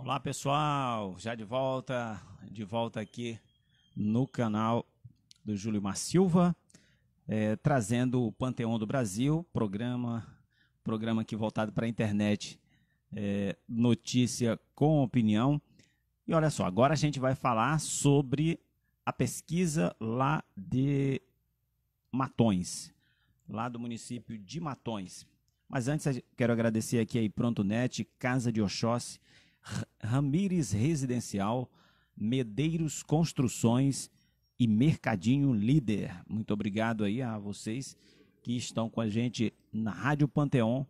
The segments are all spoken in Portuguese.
Olá pessoal, já de volta, de volta aqui no canal do Júlio Mar Silva, é, trazendo o Panteão do Brasil, programa, programa aqui voltado para a internet, é, notícia com opinião. E olha só, agora a gente vai falar sobre a pesquisa lá de Matões, lá do município de Matões. Mas antes, quero agradecer aqui a Pronto Net, Casa de Oxóssi, Ramires Residencial, Medeiros Construções e Mercadinho Líder. Muito obrigado aí a vocês que estão com a gente na Rádio Panteon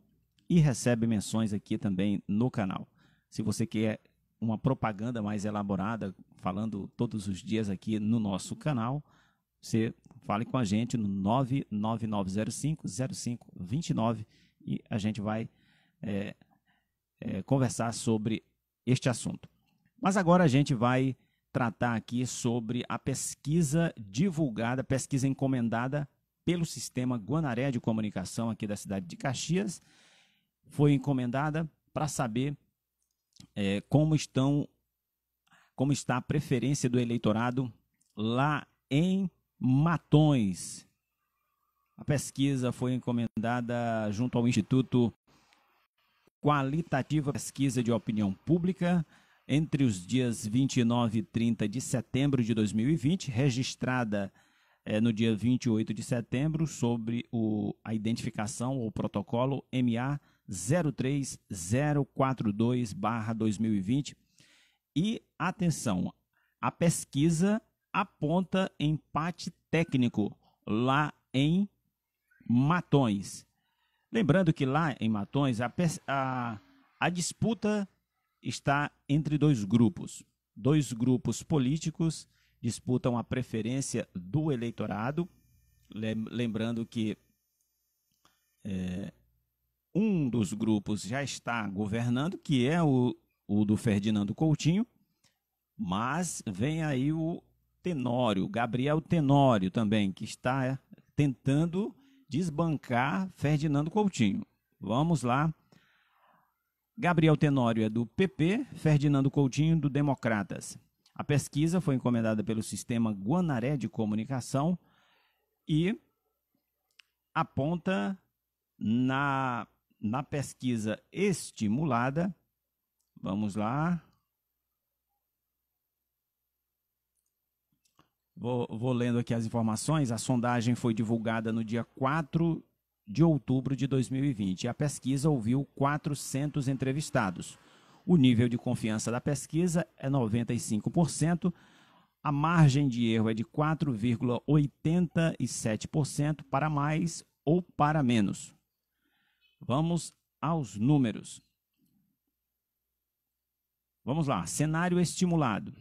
e recebe menções aqui também no canal. Se você quer uma propaganda mais elaborada, falando todos os dias aqui no nosso canal, você fale com a gente no 99905-0529 e a gente vai é, é, conversar sobre este assunto. Mas agora a gente vai tratar aqui sobre a pesquisa divulgada, pesquisa encomendada pelo sistema Guanaré de Comunicação aqui da cidade de Caxias. Foi encomendada para saber é, como estão, como está a preferência do eleitorado lá em Matões. A pesquisa foi encomendada junto ao Instituto qualitativa pesquisa de opinião pública entre os dias 29 e 30 de setembro de 2020, registrada é, no dia 28 de setembro, sobre o, a identificação ou protocolo MA 03042-2020. E, atenção, a pesquisa aponta empate técnico lá em Matões. Lembrando que lá em Matões, a, a, a disputa está entre dois grupos. Dois grupos políticos disputam a preferência do eleitorado. Lembrando que é, um dos grupos já está governando, que é o, o do Ferdinando Coutinho, mas vem aí o Tenório, Gabriel Tenório também, que está tentando desbancar Ferdinando Coutinho. Vamos lá. Gabriel Tenório é do PP, Ferdinando Coutinho do Democratas. A pesquisa foi encomendada pelo sistema Guanaré de Comunicação e aponta na, na pesquisa estimulada. Vamos lá. Vou, vou lendo aqui as informações. A sondagem foi divulgada no dia 4 de outubro de 2020 e a pesquisa ouviu 400 entrevistados. O nível de confiança da pesquisa é 95%, a margem de erro é de 4,87% para mais ou para menos. Vamos aos números. Vamos lá, cenário estimulado.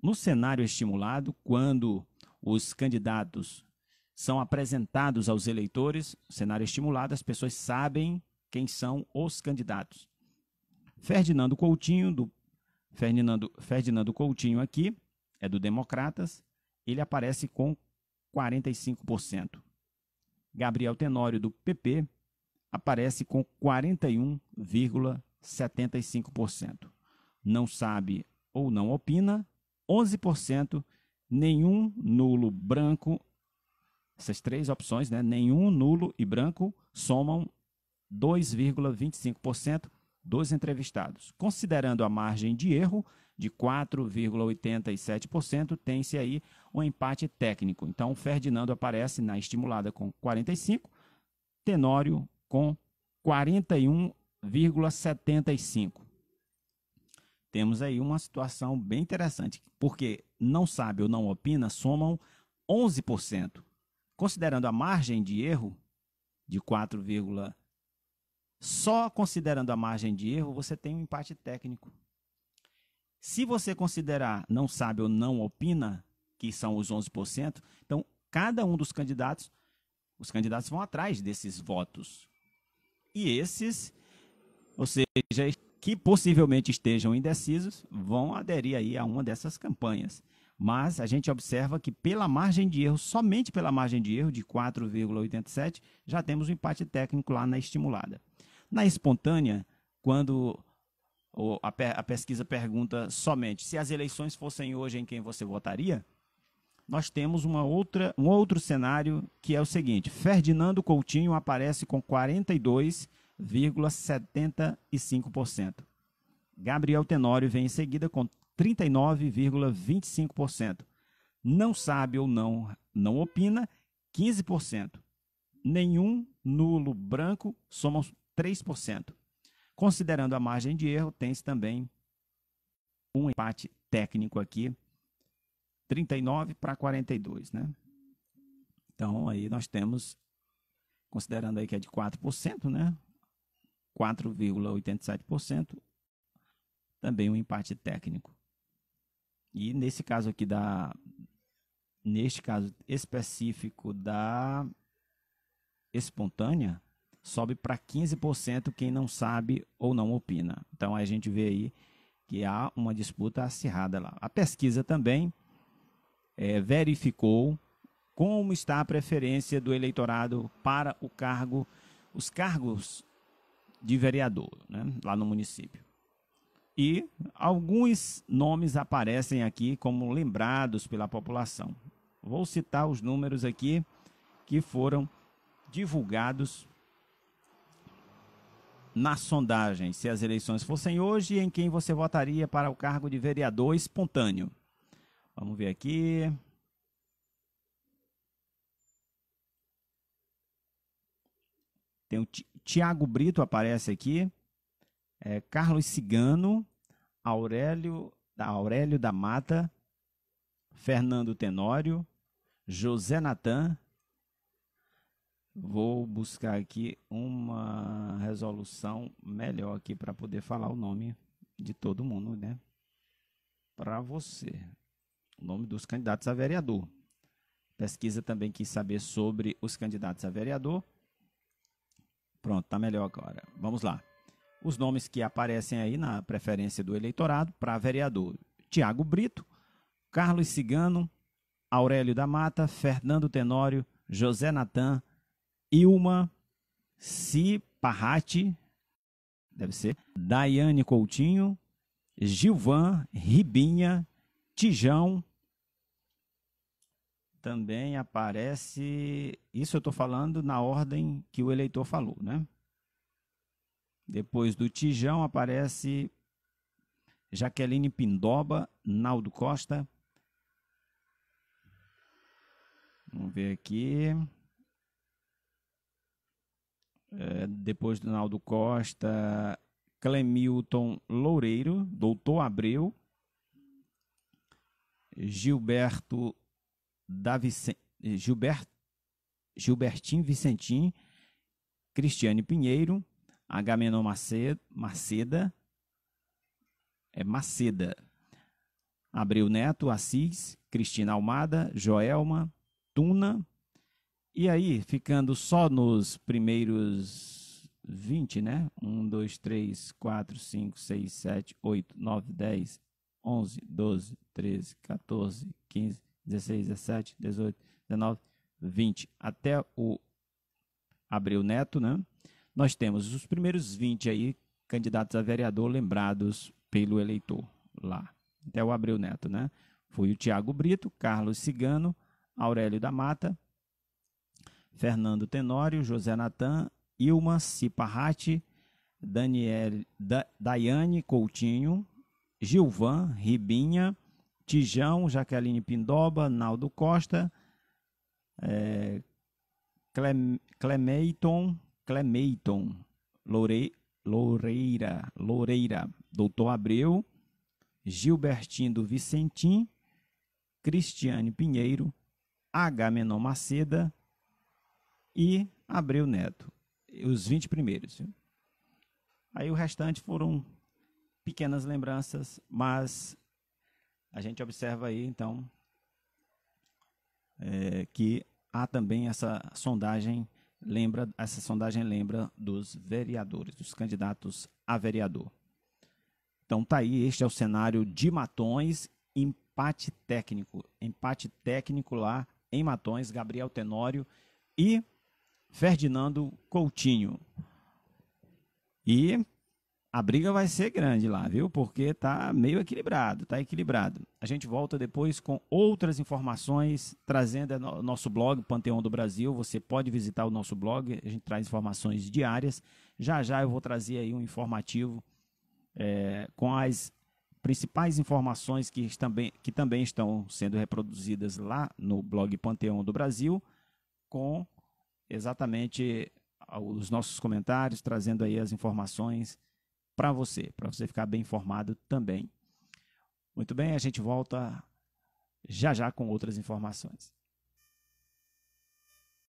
No cenário estimulado, quando os candidatos são apresentados aos eleitores, cenário estimulado, as pessoas sabem quem são os candidatos. Ferdinando Coutinho, do Ferdinando, Ferdinando Coutinho aqui, é do Democratas, ele aparece com 45%. Gabriel Tenório, do PP, aparece com 41,75%. Não sabe ou não opina, 11%, nenhum, nulo, branco. Essas três opções, né? Nenhum, nulo e branco somam 2,25% dos entrevistados. Considerando a margem de erro de 4,87%, tem-se aí um empate técnico. Então, Ferdinando aparece na estimulada com 45, Tenório com 41,75 temos aí uma situação bem interessante, porque não sabe ou não opina somam 11%. Considerando a margem de erro de 4, só considerando a margem de erro, você tem um empate técnico. Se você considerar não sabe ou não opina, que são os 11%, então cada um dos candidatos, os candidatos vão atrás desses votos. E esses, ou seja, que possivelmente estejam indecisos vão aderir aí a uma dessas campanhas. Mas a gente observa que pela margem de erro, somente pela margem de erro de 4,87, já temos um empate técnico lá na estimulada. Na espontânea, quando a pesquisa pergunta somente se as eleições fossem hoje em quem você votaria, nós temos uma outra, um outro cenário que é o seguinte: Ferdinando Coutinho aparece com 42 39,75%. Gabriel Tenório vem em seguida com 39,25%. Não sabe ou não, não opina, 15%. Nenhum, nulo, branco, somam 3%. Considerando a margem de erro, tem-se também um empate técnico aqui, 39 para 42, né? Então, aí nós temos, considerando aí que é de 4%, né? 4,87%, também um empate técnico. E nesse caso aqui da neste caso específico da espontânea, sobe para 15% quem não sabe ou não opina. Então a gente vê aí que há uma disputa acirrada lá. A pesquisa também é, verificou como está a preferência do eleitorado para o cargo, os cargos de vereador né, lá no município. E alguns nomes aparecem aqui como lembrados pela população. Vou citar os números aqui que foram divulgados na sondagem, se as eleições fossem hoje, em quem você votaria para o cargo de vereador espontâneo. Vamos ver aqui. Tem o Tiago Brito aparece aqui, é, Carlos Cigano, Aurélio, Aurélio da Mata, Fernando Tenório, José Natan. Vou buscar aqui uma resolução melhor aqui para poder falar o nome de todo mundo, né? Para você. O nome dos candidatos a vereador. Pesquisa também quis saber sobre os candidatos a vereador. Pronto, tá melhor agora. Vamos lá. Os nomes que aparecem aí na preferência do eleitorado para vereador: Tiago Brito, Carlos Cigano, Aurélio da Mata, Fernando Tenório, José Natan, Ilma Ciparrati, deve ser, Daiane Coutinho, Gilvan Ribinha, Tijão, também aparece. Isso eu estou falando na ordem que o eleitor falou, né? Depois do Tijão aparece Jaqueline Pindoba, Naldo Costa. Vamos ver aqui. É, depois do Naldo Costa, Clemilton Loureiro, Doutor Abreu, Gilberto da Vicen... Eh, Gilbert... Gilbertin Vicentim, Cristiane Pinheiro, Agamenon Maceda, Maceda, é Maceda, Abreu Neto, Assis, Cristina Almada, Joelma, Tuna. E aí, ficando só nos primeiros 20, né? 1, 2, 3, 4, 5, 6, 7, 8, 9, 10, 11, 12, 13, 14, 15, 16, 17, 18, 19, 20 até o Abreu Neto, né? Nós temos os primeiros 20 aí candidatos a vereador lembrados pelo eleitor lá, até o Abreu Neto, né? Foi o Tiago Brito, Carlos Cigano, Aurélio da Mata, Fernando Tenório, José Natan, Ilma Ciparrati, Daniel, da, Daiane Coutinho, Gilvan Ribinha, Tijão, Jaqueline Pindoba, Naldo Costa, é, Clem, Clemeiton, Clemeiton, Lore, Loureira, Loureira, Doutor Abreu, Gilbertindo Vicentim, Cristiane Pinheiro, H. Menon Maceda e Abreu Neto. Os 20 primeiros. Aí o restante foram pequenas lembranças, mas a gente observa aí, então, é, que há também essa sondagem lembra essa sondagem lembra dos vereadores, dos candidatos a vereador. Então tá aí, este é o cenário de Matões, empate técnico, empate técnico lá em Matões, Gabriel Tenório e Ferdinando Coutinho. E a briga vai ser grande lá, viu? Porque tá meio equilibrado, tá equilibrado. A gente volta depois com outras informações, trazendo é, nosso blog Panteão do Brasil. Você pode visitar o nosso blog, a gente traz informações diárias. Já já eu vou trazer aí um informativo é, com as principais informações que também, que também estão sendo reproduzidas lá no blog Panteão do Brasil, com exatamente ah, os nossos comentários, trazendo aí as informações para você, para você ficar bem informado também. Muito bem, a gente volta já já com outras informações.